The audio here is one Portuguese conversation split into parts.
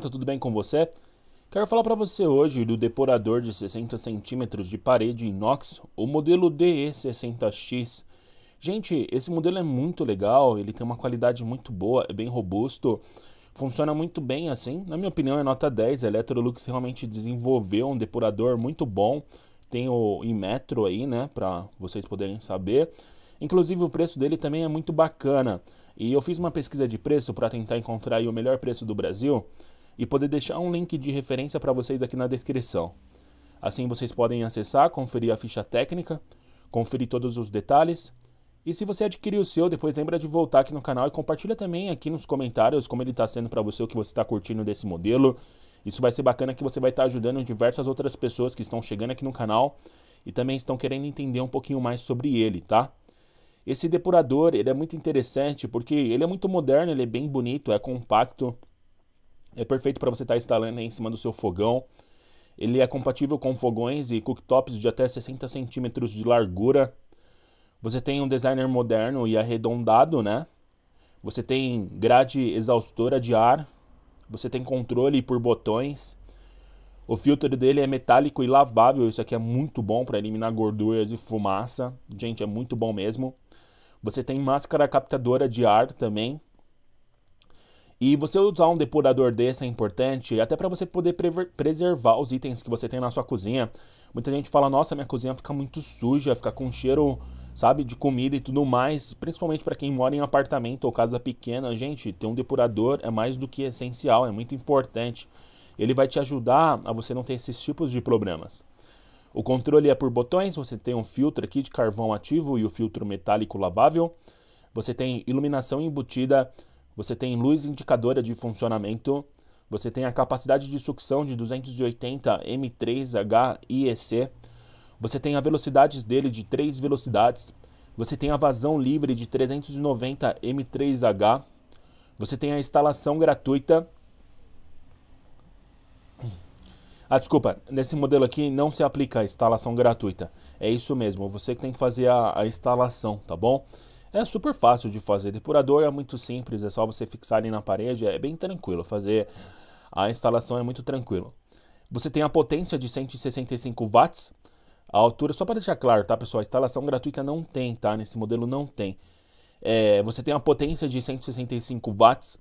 Tá tudo bem com você? Quero falar para você hoje do depurador de 60 cm de parede inox, o modelo DE60X. Gente, esse modelo é muito legal, ele tem uma qualidade muito boa, é bem robusto, funciona muito bem assim. Na minha opinião, é nota 10. A Electrolux realmente desenvolveu um depurador muito bom. Tem o Inmetro aí, né, para vocês poderem saber. Inclusive o preço dele também é muito bacana. E eu fiz uma pesquisa de preço para tentar encontrar o melhor preço do Brasil e poder deixar um link de referência para vocês aqui na descrição. Assim vocês podem acessar, conferir a ficha técnica, conferir todos os detalhes. E se você adquirir o seu, depois lembra de voltar aqui no canal e compartilha também aqui nos comentários como ele está sendo para você, o que você está curtindo desse modelo. Isso vai ser bacana que você vai estar tá ajudando diversas outras pessoas que estão chegando aqui no canal e também estão querendo entender um pouquinho mais sobre ele, tá? Esse depurador, ele é muito interessante porque ele é muito moderno, ele é bem bonito, é compacto. É perfeito para você estar tá instalando em cima do seu fogão. Ele é compatível com fogões e cooktops de até 60 centímetros de largura. Você tem um designer moderno e arredondado, né? Você tem grade exaustora de ar. Você tem controle por botões. O filtro dele é metálico e lavável, isso aqui é muito bom para eliminar gorduras e fumaça. Gente, é muito bom mesmo. Você tem máscara captadora de ar também. E você usar um depurador desse é importante, até para você poder preservar os itens que você tem na sua cozinha. Muita gente fala: "Nossa, minha cozinha fica muito suja, fica com cheiro, sabe, de comida e tudo mais". Principalmente para quem mora em apartamento ou casa pequena, gente, ter um depurador é mais do que essencial, é muito importante. Ele vai te ajudar a você não ter esses tipos de problemas. O controle é por botões, você tem um filtro aqui de carvão ativo e o filtro metálico lavável. Você tem iluminação embutida você tem luz indicadora de funcionamento, você tem a capacidade de sucção de 280 m 3 h IEC, você tem a velocidades dele de 3 velocidades, você tem a vazão livre de 390 M3H, você tem a instalação gratuita. Ah, desculpa, nesse modelo aqui não se aplica a instalação gratuita. É isso mesmo, você que tem que fazer a, a instalação, tá bom? É super fácil de fazer. Depurador é muito simples, é só você fixar ele na parede, é bem tranquilo fazer. A instalação é muito tranquilo. Você tem a potência de 165 watts. A altura, só para deixar claro, tá, pessoal? A instalação gratuita não tem, tá? Nesse modelo não tem. É, você tem a potência de 165 watts.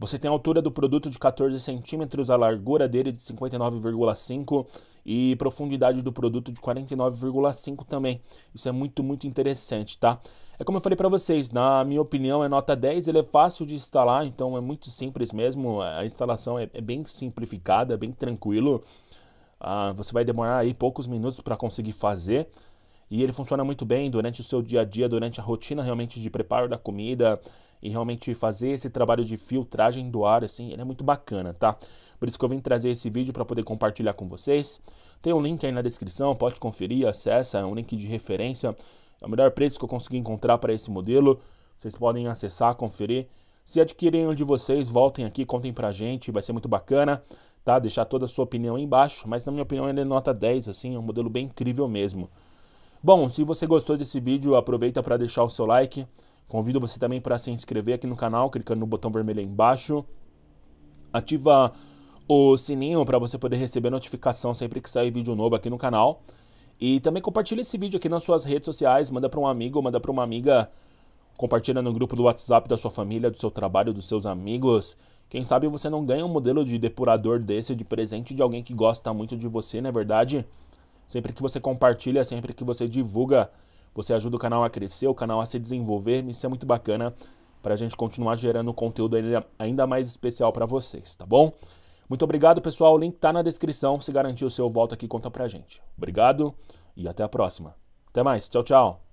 Você tem a altura do produto de 14 centímetros, a largura dele de 59,5 e profundidade do produto de 49,5 também. Isso é muito, muito interessante, tá? É como eu falei para vocês, na minha opinião é nota 10, ele é fácil de instalar, então é muito simples mesmo, a instalação é, é bem simplificada, bem tranquilo. Ah, você vai demorar aí poucos minutos para conseguir fazer. E ele funciona muito bem durante o seu dia a dia, durante a rotina realmente de preparo da comida, e realmente fazer esse trabalho de filtragem do ar, assim, ele é muito bacana, tá? Por isso que eu vim trazer esse vídeo para poder compartilhar com vocês. Tem um link aí na descrição, pode conferir, acessa, é um link de referência. É o melhor preço que eu consegui encontrar para esse modelo. Vocês podem acessar, conferir. Se adquirirem um de vocês, voltem aqui, contem pra gente, vai ser muito bacana, tá? Deixar toda a sua opinião aí embaixo, mas na minha opinião ele é nota 10, assim, é um modelo bem incrível mesmo. Bom, se você gostou desse vídeo, aproveita para deixar o seu like, Convido você também para se inscrever aqui no canal, clicando no botão vermelho aí embaixo. Ativa o sininho para você poder receber notificação sempre que sair vídeo novo aqui no canal. E também compartilha esse vídeo aqui nas suas redes sociais, manda para um amigo, manda para uma amiga, compartilha no grupo do WhatsApp da sua família, do seu trabalho, dos seus amigos. Quem sabe você não ganha um modelo de depurador desse de presente de alguém que gosta muito de você, não é verdade? Sempre que você compartilha, sempre que você divulga você ajuda o canal a crescer, o canal a se desenvolver, isso é muito bacana para a gente continuar gerando conteúdo ainda mais especial para vocês, tá bom? Muito obrigado, pessoal. O link está na descrição. Se garantir o seu, volta aqui e conta a gente. Obrigado e até a próxima. Até mais. Tchau, tchau.